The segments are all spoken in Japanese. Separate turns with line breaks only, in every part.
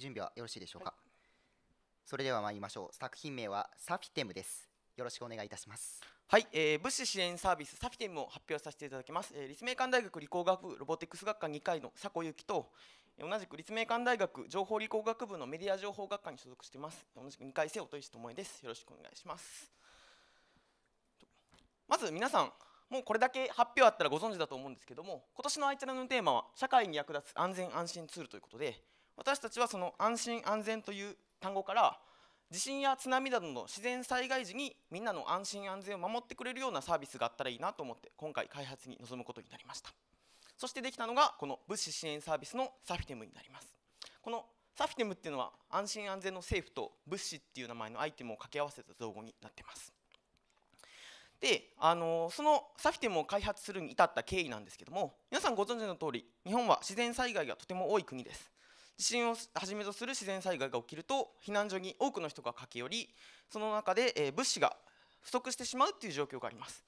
準備はよろしいでしょうか、はい、それでは参りましょう作品名はサフィテムですよろしくお願いいたしますはい、えー、物資支援サ
ービスサフィテムを発表させていただきます、えー、立命館大学理工学部ロボティクス学科2回の佐古由紀と同じく立命館大学情報理工学部のメディア情報学科に所属しています同じく2回生音石智恵ですよろしくお願いしますまず皆さんもうこれだけ発表あったらご存知だと思うんですけども今年のアイチャラのテーマは社会に役立つ安全安心ツールということで私たちはその安心安全という単語から地震や津波などの自然災害時にみんなの安心安全を守ってくれるようなサービスがあったらいいなと思って今回開発に臨むことになりましたそしてできたのがこの物資支援サービスのサフィテムになりますこのサフィテムっていうのは安心安全の政府と物資っていう名前のアイテムを掛け合わせた造語になってますであのそのサフィテムを開発するに至った経緯なんですけども皆さんご存知の通り日本は自然災害がとても多い国です地震をはじめとする自然災害が起きると避難所に多くの人が駆け寄りその中で、え物資が不足してしまうという状況があります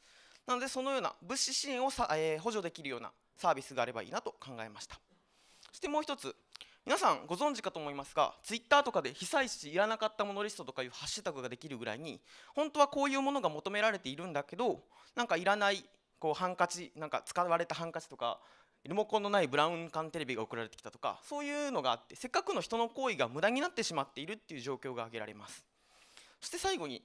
なのでそのような物資支援をさ、え補助できるようなサービスがあればいいなと考えましたそしてもう一つ皆さんご存知かと思いますがツイッターとかで被災地いらなかったものリストとかいうハッシュタグができるぐらいに本当はこういうものが求められているんだけどなんかいらないこうハンカチなんか使われたハンカチとかリモコンのないブラウン管テレビが送られてきたとかそういうのがあってせっかくの人の行為が無駄になってしまっているっていう状況が挙げられますそして最後に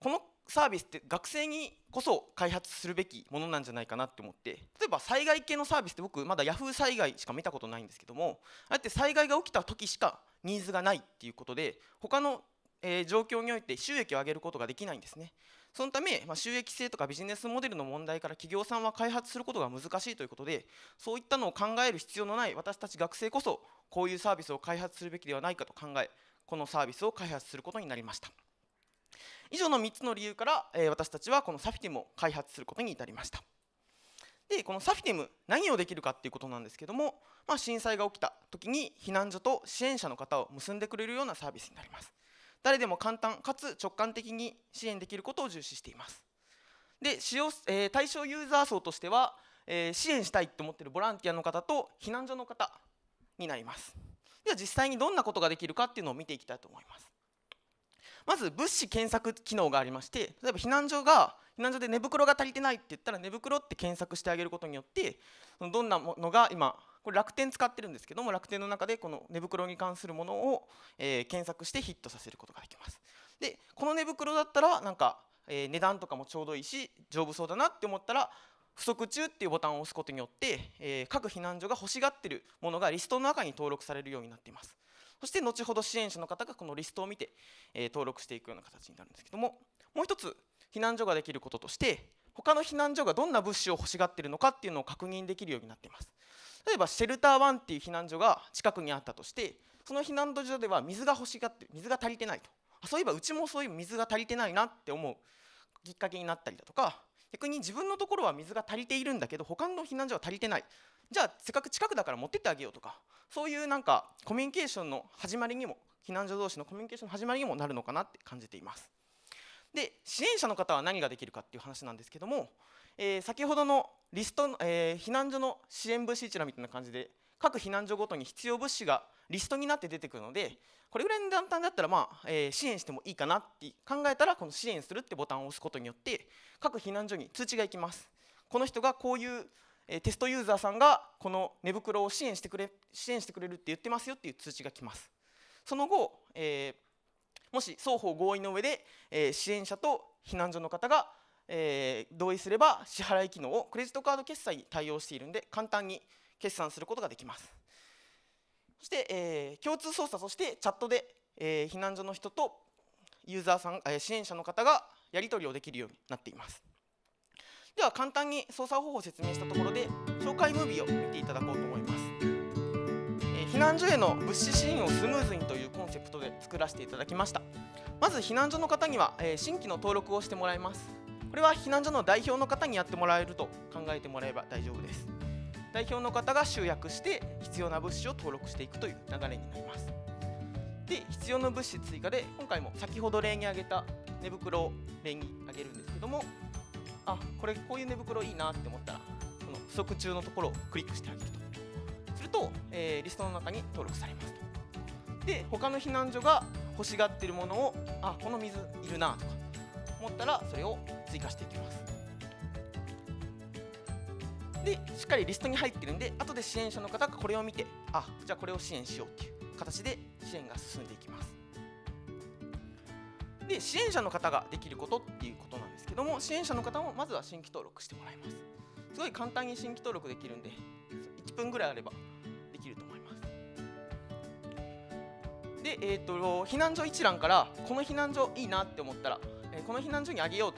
このサービスって学生にこそ開発するべきものなんじゃないかなって思って例えば災害系のサービスって僕まだヤフー災害しか見たことないんですけどもああやって災害が起きた時しかニーズがないっていうことで他のえー、状況において収益を上げることができないんですね。そのため、まあ、収益性とかビジネスモデルの問題から企業さんは開発することが難しいということでそういったのを考える必要のない私たち学生こそこういうサービスを開発するべきではないかと考えこのサービスを開発することになりました以上の3つの理由から、えー、私たちはこのサフィティムを開発することに至りましたでこのサフィティム何をできるかっていうことなんですけども、まあ、震災が起きた時に避難所と支援者の方を結んでくれるようなサービスになります誰でも簡単かつ直感的に支援できることを重視していますで使用、えー、対象ユーザー層としては、えー、支援したいと思っているボランティアの方と避難所の方になりますでは実際にどんなことができるかっていうのを見ていきたいと思いますまず物資検索機能がありまして例えば避難所が避難所で寝袋が足りてないって言ったら寝袋って検索してあげることによってどんなものが今これ楽天使ってるんですけども楽天の中でこの寝袋に関するものを、え検索してヒットさせることができますでこの寝袋だったらなんか、え値段とかもちょうどいいし丈夫そうだなって思ったら不足中っていうボタンを押すことによって、え各避難所が欲しがってるものがリストの中に登録されるようになっていますそして後ほど支援者の方がこのリストを見て、え登録していくような形になるんですけどももう一つ避難所ができることとして他の避難所がどんな物資を欲しがっているのかっていうのを確認できるようになっています例えばシェルター1っていう避難所が近くにあったとしてその避難所では水が欲しがって水が足りてないとあそういえばうちもそういう水が足りてないなって思うきっかけになったりだとか逆に自分のところは水が足りているんだけど他の避難所は足りてないじゃあせっかく近くだから持ってってあげようとかそういうなんかコミュニケーションの始まりにも避難所同士のコミュニケーションの始まりにもなるのかなって感じています。で支援者の方は何ができるかっていう話なんですけどもえー、先ほどのリスト、えー、避難所の支援物資一覧みたいな感じで各避難所ごとに必要物資がリストになって出てくるのでこれぐらいの団体だったら、まあえー、支援してもいいかなって考えたらこの支援するってボタンを押すことによって各避難所に通知がいきますこの人がこういう、えテストユーザーさんがこの寝袋を支援してくれ支援してくれるって言ってますよっていう通知が来ますその後、えー、もし双方合意の上で、えー、支援者と避難所の方がえー、同意すれば支払い機能をクレジットカード決済に対応しているので簡単に決算することができます。そして、えー、共通操作としてチャットで、えー、避難所の人とユーザーさん、えー、支援者の方がやり取りをできるようになっています。では簡単に操作方法を説明したところで紹介ムービーを見ていただこうと思います。
え避難所への
物資支援をスムーズにというコンセプトで作らせていただきました。まず避難所の方には、え新規の登録をしてもらいます。これは避難所の代表の方にやってもらえると考えてもらえば大丈夫です代表の方が集約して必要な物資を登録していくという流れになりますで必要な物資追加で今回も先ほど例に挙げた寝袋を例に挙げるんですけどもあこれこういう寝袋いいなって思ったらこの不足中のところをクリックしてあげるとすると、えー、リストの中に登録されますとで他の避難所が欲しがってるものをあこの水いるなとか思ったらそれを追加していきますでしっかりリストに入ってるんで後で支援者の方がこれを見てあじゃあこれを支援しようっていう形で支援が進んでいきますで支援者の方ができることっていうことなんですけども支援者の方もまずは新規登録してもらいますすごい簡単に新規登録できるんで1分ぐらいあればできると思いますで、えーと、避難所一覧からこの避難所いいなって思ったらこの避難所にあげようっ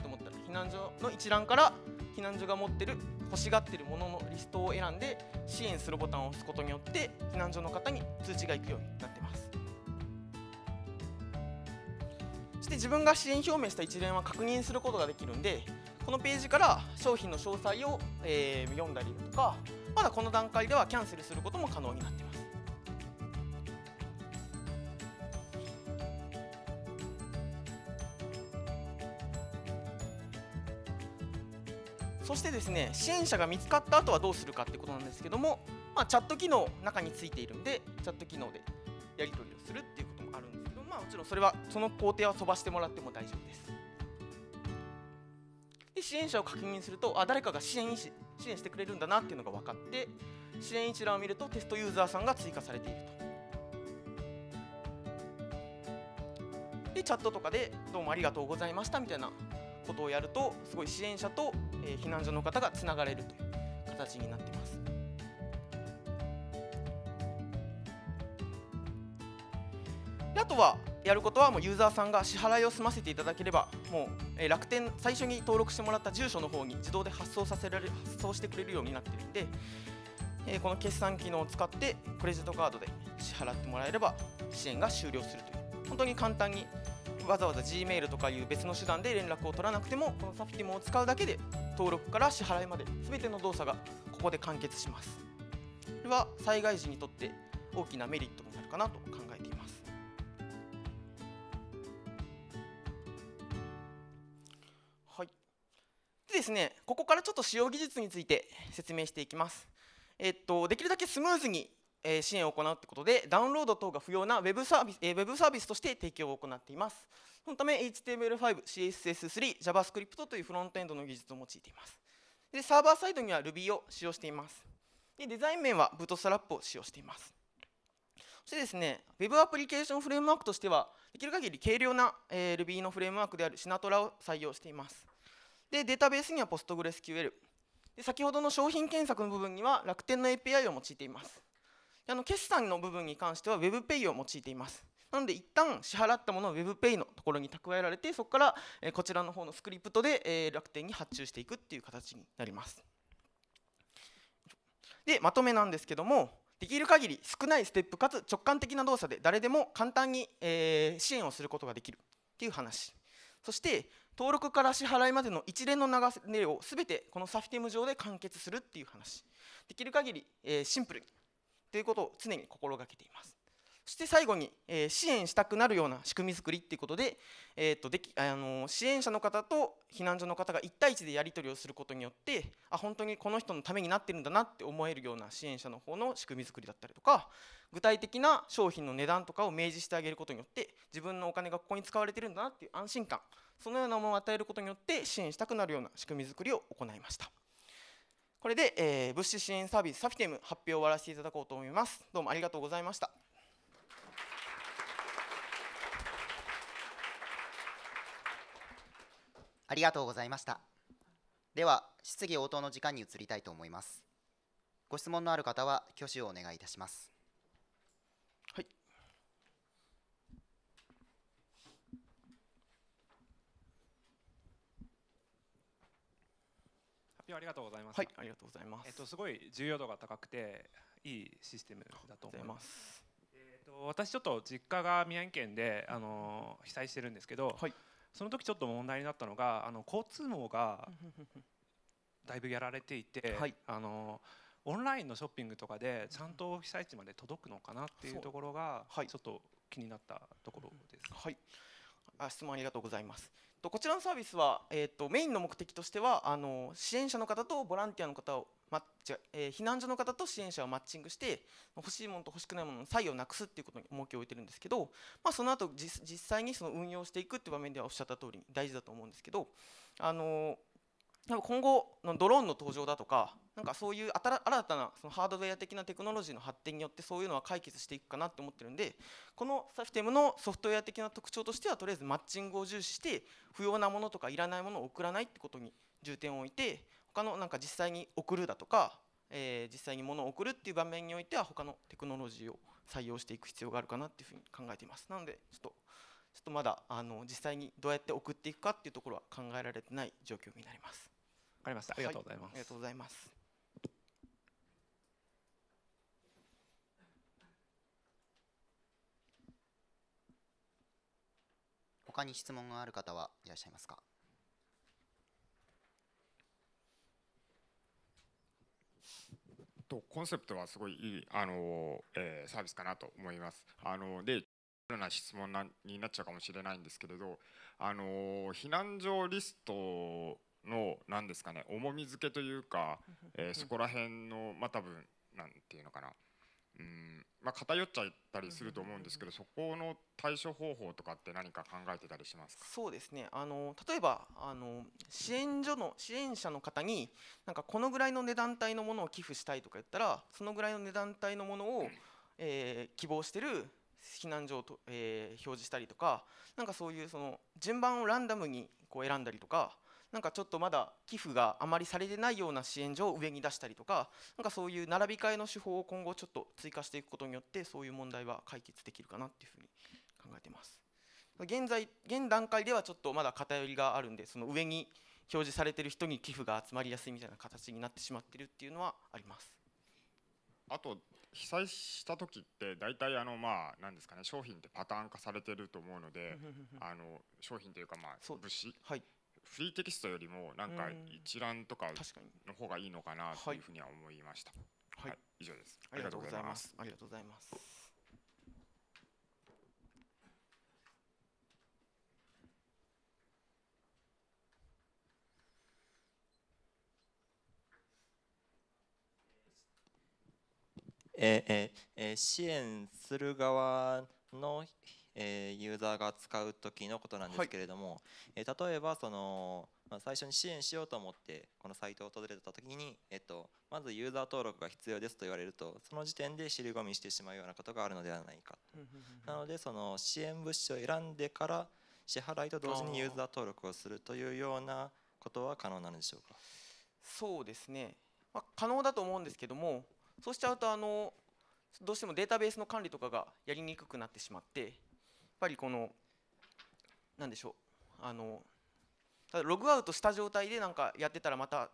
避難所の一覧から避難所が持ってる欲しがってるもののリストを選んで支援するボタンを押すことによって避難所の方に通知が行くようになってますそして自分が支援表明した一連は確認することができるんでこのページから商品の詳細を、えー、読んだりとかまだこの段階ではキャンセルすることも可能になってますそしてですね支援者が見つかった後はどうするかってことなんですけども、まあ、チャット機能中についているんでチャット機能でやり取りをするっていうこともあるんですけど、まあ、もちろんそれはその工程はそばしてもらっても大丈夫ですで支援者を確認するとあ誰かが支援支援してくれるんだなっていうのが分かって支援一覧を見るとテストユーザーさんが追加されているとでチャットとかでどうもありがとうございましたみたいなことをやるとすごい支援者とえ避難所の方がつながれるという形になっています。あとはやることはもうユーザーさんが支払いを済ませていただければもう楽天最初に登録してもらった住所の方に自動で発送させられ発送してくれるようになっていでえこの決算機能を使ってクレジットカードで支払ってもらえれば支援が終了するという本当に簡単にわざわざ Gmail とかいう別の手段で連絡を取らなくてもこのサフィティモを使うだけで登録から支払いまで全ての動作がここで完結しますこれは災害時にとって大きなメリットになるかなと考えていますはいでですねここからちょっと使用技術について説明していきますえっとできるだけスムーズにえ支援を行うということでダウンロード等が不要な Web サービス,、えー、ウェブサービスとして提供を行っていますそのため HTML5、CSS3、JavaScript というフロントエンドの技術を用いていますでサーバーサイドには Ruby を使用していますでデザイン面は Bootstrap を使用していますそしてですね Web アプリケーションフレームワークとしてはできる限り軽量な、え Ruby のフレームワークであるシナトラを採用していますでデータベースには PostgreSQL で先ほどの商品検索の部分には楽天の API を用いていますあの決算の部分に関しては WebPay を用いています。なので一旦支払ったものを WebPay のところに蓄えられてそこからこちらの方のスクリプトで楽天に発注していくっていう形になります。でまとめなんですけどもできる限り少ないステップかつ直感的な動作で誰でも簡単に支援をすることができるっていう話そして登録から支払いまでの一連の流れをすべてこのサフィテム上で完結するっていう話できる限りシンプルにということを常に心がけています。そして最後に、えー、支援したくなるような仕組み作りっていうことで,、えーとできあの支援者の方と避難所の方が1対1でやり取りをすることによってあ本当にこの人のためになってるんだなって思えるような支援者の方の仕組み作りだったりとか具体的な商品の値段とかを明示してあげることによって自分のお金がここに使われてるんだなっていう安心感そのようなものを与えることによって支援したくなるような仕組み作りを行いました。これで、えー、物資支援サービスサフィテム発表を終わらせていただこうと思いますどうもありがとうございました
ありがとうございましたでは質疑応答の時間に移りたいと思いますご質問のある方は挙手をお願いいたします今日ありがとうございます。はい、
ありがとうございます。えっとすごい重要度が高くていいシステムだと思います。えっと私ちょっと実家が宮城県であの被災してるんですけど、はい、その時ちょっと問題になったのがあの交通網が だいぶやられていて、はい、あの。オンラインのショッピングとかでちゃんと被災地まで届くのかなっていうところがちょっと気になったところです。はい、あ質問ありがとうございます。とこちらのサービスは、えーと、メインの目的としてはあの支援者の方とボランティアの方をまじゃえー、避難所の方と支援者をマッチングして欲しいものと欲しくないものの差異をなくすっていうことに重きを置いてるんですけど、まあ、その後実際にその運用していくっていう場面ではおっしゃった通りに大事だと思うんですけどあのー多分今後のドローンの登場だとかなんかそういう新たなそのハードウェア的なテクノロジーの発展によってそういうのは解決していくかなって思ってるんでこのサフテムのソフトウェア的な特徴としてはとりあえずマッチングを重視して不要なものとかいらないものを送らないってことに重点を置いて他のなんか実際に送るだとか、えー、実際に物を送るっていう場面においては他のテクノロジーを採用していく必要があるかなっていうふうに考えています。なのでちょっとちょっとまだあの実際にどうやって送っていくかっていうところは考えられてない状況になります。わかりました。ありがとうございます、はい、ありがとうございます。
他に質問がある方はいらっしゃいますか。とコンセプトはすごいいいあの、えー、サービスかなと思います。あのでな質問なになっちゃうかもしれないんですけれどあの避難所リストの何ですかね重みづけというか、えー、そこら辺のまあ多分なんていうのかなうんまあ、偏っちゃったりすると思うんですけど、そこの対処方法とかって何か考えてたりしますか
そうですねあの例えばあの支援所の支援者の方になんかこのぐらいの値段帯のものを寄付したいとか言ったらそのぐらいの値段帯のものを、うん、えー、希望してる避難所をと、えー、表示したりとかなんかそういうその順番をランダムにこう選んだりとか。なんかちょっとまだ寄付があまりされてないような支援所を上に出したりとか、なんかそういう並び替えの手法を今後ちょっと追加していくことによって、そういう問題は解決できるかなっていうふうに考えてます。現在、現段階ではちょっとまだ偏りがあるんで、その上に表示されてる人に寄付が集まりやすいみたいな形になってしまってるっていうのはあります。あと被災した
時って大体あのまあ何ですかね商品ってパターン化されてると思うのであの商品というかまあ物資、はい、フリーテキストよりもなんか一覧とかの方がいいのかなというふうには思いました。はい、はい、以上です。ありがとうございます。ありがとうございます。えーえー、支援する側のえー、ユーザーが使う時のことなんですけれども、はい、えー、例えばその、まあ、最初に支援しようと思ってこのサイトを訪れた時に、えっと、まずユーザー登録が必要ですと言われるとその時点で尻込みしてしまうようなことがあるのではないかなのでその支援物資を選んでから支払いと同時にユーザー登録をするというようなことは可能なのでしょうかそうですね、まあ、可能だと思うんですけどもそうしちゃうとあのどうして
もデータベースの管理とかがやりにくくなってしまってぱりこの何でしょうあのただログアウトした状態でなんかやってたらまた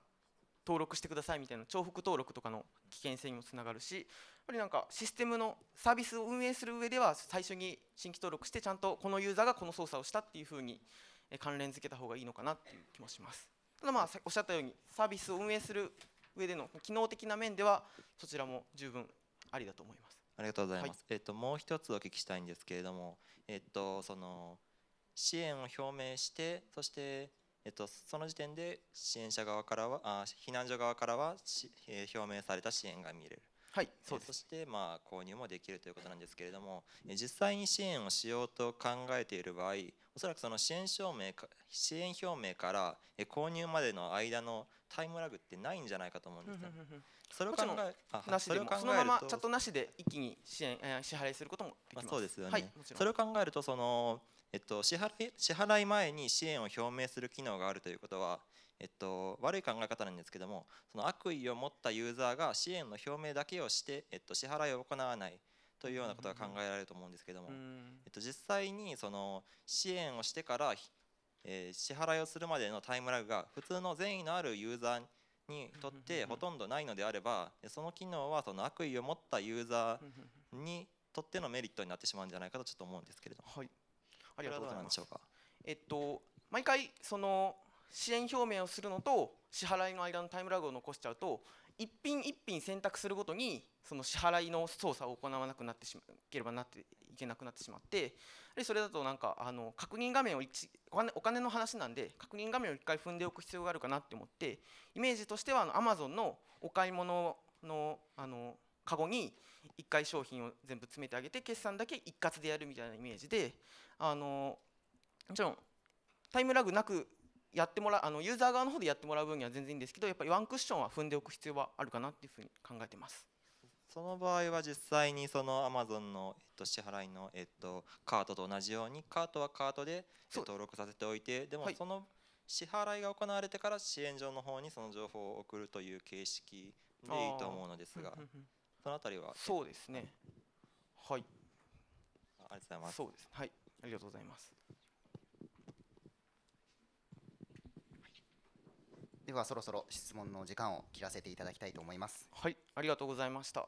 登録してくださいみたいな重複登録とかの危険性にもつながるしやっぱりなんかシステムのサービスを運営する上では最初に新規登録してちゃんとこのユーザーがこの操作をしたっていうふうに関連づけた方がいいのかなっていう気もしますただまあおっしゃったようにサービスを運営する上での機能的な面ではそちらも十分ありだと思います
ありがとうございます、はい、えっと、もう一つお聞きしたいんですけれども、えっと、その支援を表明してそして、えっと、その時点で支援者側からはあ避難所側からは、えー、表明された支援が見れる。はい、そうそして、まあ、購入もできるということなんですけれども実際に支援をしようと考えている場合おそらくその支援証明か支援表明から購入までの間のタイムラグってないんじゃないかと思うんですねそれを考えでそのままチャットなしで一気に支援支払いすることもできます。そうですよね、はい、それを考えるとその、えっと、支払い支払い前に支援を表明する機能があるということは、えっと、悪い考え方なんですけどもその悪意を持ったユーザーが支援の表明だけをして、えっと、支払いを行わない。というようなことが考えられると思うんですけども、えっと、実際にその支援をしてから、えー、支払いをするまでのタイムラグが普通の善意のあるユーザーにとってほとんどないのであればその機能はその悪意を持ったユーザーにとってのメリットになってしまうんじゃないかとちょっと思うんですけれども、はい、ありがとうございます
えっと、毎回その支援表明をするのと支払いの間のタイムラグを残しちゃうと一品一品選択するごとにその支払いの操作を行わなくなってしまければなってけなくなってしまってそれだとなんかあの確認画面をお金お金の話なんで確認画面を1回踏んでおく必要があるかなって思ってイメージとしてはあの Amazon のお買い物のあのカゴに1回商品を全部詰めてあげて決算だけ一括でやるみたいなイメージであのもちろんタイムラグなくやってもらあのユーザー側の方でやってもらう分には全然いいんですけどやっぱりワンクッションは踏んでおく必要はあるかなっていうふうに考えてます。
その場合は実際にそのアマゾンのえっと支払いのえっとカートと同じようにカートはカートで登録させておいてでもその支払いが行われてから支援所の方にその情報を送るという形式でいいと思うのですがそのたりはそうですねはいありがとうございますそ
うです、ね、はいありがとうございます
ではそろそろ質問の時間を切らせていただきたいと思いますはい
ありがとうございました